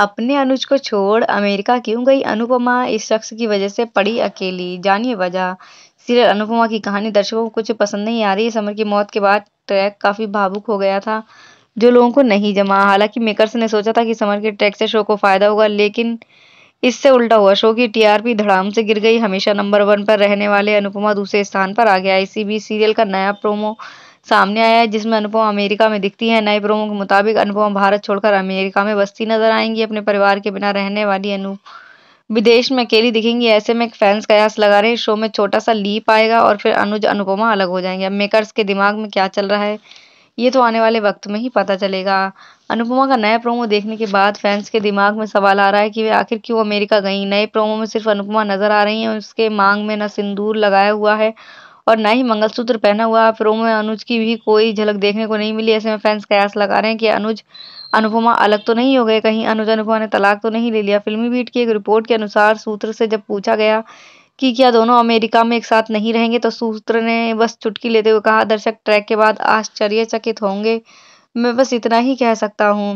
अपने अनुज को छोड़ अमेरिका क्यों गई अनुपमा इस शख्स की वजह से पड़ी अकेली जानिए वजह सीरियल अनुपमा की कहानी दर्शकों को कुछ पसंद नहीं आ रही है समर की मौत के बाद ट्रैक काफ़ी भावुक हो गया था जो लोगों को नहीं जमा हालांकि मेकर्स ने सोचा था कि समर के ट्रैक से शो को फ़ायदा होगा लेकिन इससे उल्टा हुआ शो की टीआरपी धड़ाम से गिर गई हमेशा नंबर वन पर रहने वाले अनुपमा दूसरे स्थान पर आ गया इसी बीच सीरियल का नया प्रोमो सामने आया है जिसमें अनुपमा अमेरिका में दिखती है नए प्रोमो के मुताबिक अनुपम भारत छोड़कर अमेरिका में बसती नजर आएंगी अपने परिवार के बिना रहने वाली अनु विदेश में अकेली दिखेंगी ऐसे में फैंस कयास लगा रहे हैं शो में छोटा सा लीप आएगा और फिर अनुज अनुपमा अलग हो जाएंगे अब मेकर्स के दिमाग में क्या चल रहा है ये तो आने वाले वक्त में ही पता चलेगा अनुपमा का नया प्रोमो देखने के बाद फैंस के दिमाग में सवाल आ रहा है कि वे आखिर क्यों अमेरिका गई नए प्रोमो में सिर्फ अनुपमा नजर आ रही है उसके मांग में न सिंदूर लगाया हुआ है और ना ही मंगलसूत्र पहना हुआ प्रोमो में अनुज की भी कोई झलक देखने को नहीं मिली ऐसे में फैंस कयास लगा रहे हैं कि अनुज अनुपमा अलग तो नहीं हो गए कहीं अनुज अनुपमा ने तलाक तो नहीं ले लिया फिल्मी बीट की एक रिपोर्ट के अनुसार सूत्र से जब पूछा गया कि क्या दोनों अमेरिका में एक साथ नहीं रहेंगे तो सूत्र ने बस चुटकी लेते हुए कहा दर्शक ट्रैक के बाद आश्चर्यचकित होंगे मैं बस इतना ही कह सकता हूँ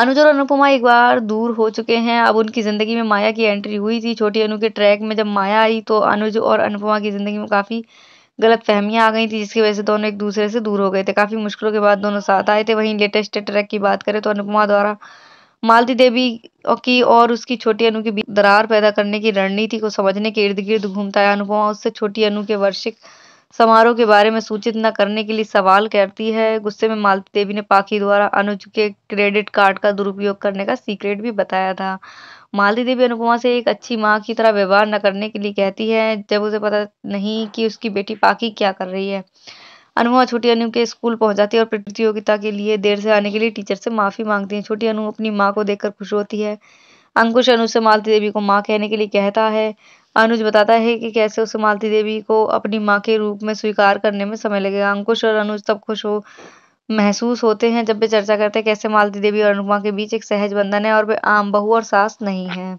अनुज और अनुपमा एक बार दूर हो चुके हैं अब उनकी ज़िंदगी में माया की एंट्री हुई थी छोटी अनु के ट्रैक में जब माया आई तो अनुज और अनुपमा की ज़िंदगी में काफ़ी गलत फहमियाँ आ गई थी जिसकी वजह से दोनों एक दूसरे से दूर हो गए थे काफ़ी मुश्किलों के बाद दोनों साथ आए थे वहीं लेटेस्ट ट्रैक की बात करें तो अनुपमा द्वारा मालती देवी की और उसकी छोटी अनु के बीच दरार पैदा करने की रणनीति को समझने के इर्द गिर्द घूमता है अनुपमा उससे छोटी अनु के वार्षिक समारोह के बारे में सूचित न करने के लिए सवाल करती है गुस्से में मालती देवी ने पाखी द्वारा अनुज के क्रेडिट कार्ड का दुरुपयोग करने का सीक्रेट भी बताया था मालती देवी अनुपमा से एक अच्छी माँ की तरह व्यवहार न करने के लिए कहती है जब उसे पता नहीं कि उसकी बेटी पाखी क्या कर रही है अनुमा छोटी अनु के स्कूल पहुंच जाती है और प्रतियोगिता के लिए देर से आने के लिए टीचर से माफ़ी मांगती है छोटी अनु अपनी माँ को देखकर खुश होती है अंकुश अनुज से मालती देवी को माँ कहने के लिए कहता है अनुज बताता है कि कैसे उसे मालती देवी को अपनी माँ के रूप में स्वीकार करने में समय लगेगा अंकुश और अनुज तब खुश हो महसूस होते हैं जब वे चर्चा करते हैं कैसे मालती देवी और अनुपमा के बीच एक सहज बंधन है और वे आम बहू और सास नहीं है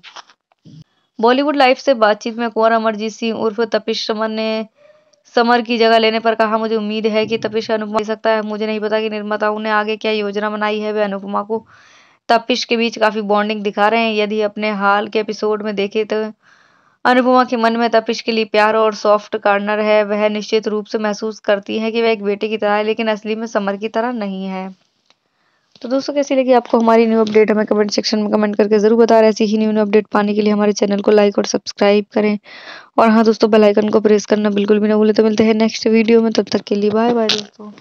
बॉलीवुड लाइफ से बातचीत में कुंवर अमरजीत सिंह उर्फ तपिश समर ने समर की जगह लेने पर कहा मुझे उम्मीद है कि तपिश अनुपमा दे सकता है मुझे नहीं पता कि निर्माताओं ने आगे क्या योजना बनाई है वे अनुपमा को तपिश के बीच काफी बॉन्डिंग दिखा रहे हैं यदि अपने हाल के एपिसोड में देखे तो अनुपमा के मन में तपिश के लिए प्यार और सॉफ्ट कार्नर है वह निश्चित रूप से महसूस करती है कि वह एक बेटे की तरह है लेकिन असली में समर की तरह नहीं है तो दोस्तों कैसी लगी आपको हमारी न्यू अपडेट हमें कमेंट सेक्शन में कमेंट करके ज़रूर बता रहे ऐसी ही न्यू न्यू अपडेट पाने के लिए हमारे चैनल को लाइक और सब्सक्राइब करें और हाँ दोस्तों बेलाइकन को प्रेस करना बिल्कुल भी ना भूलें तो मिलते हैं नेक्स्ट वीडियो में तब तक के लिए बाय बाय दोस्तों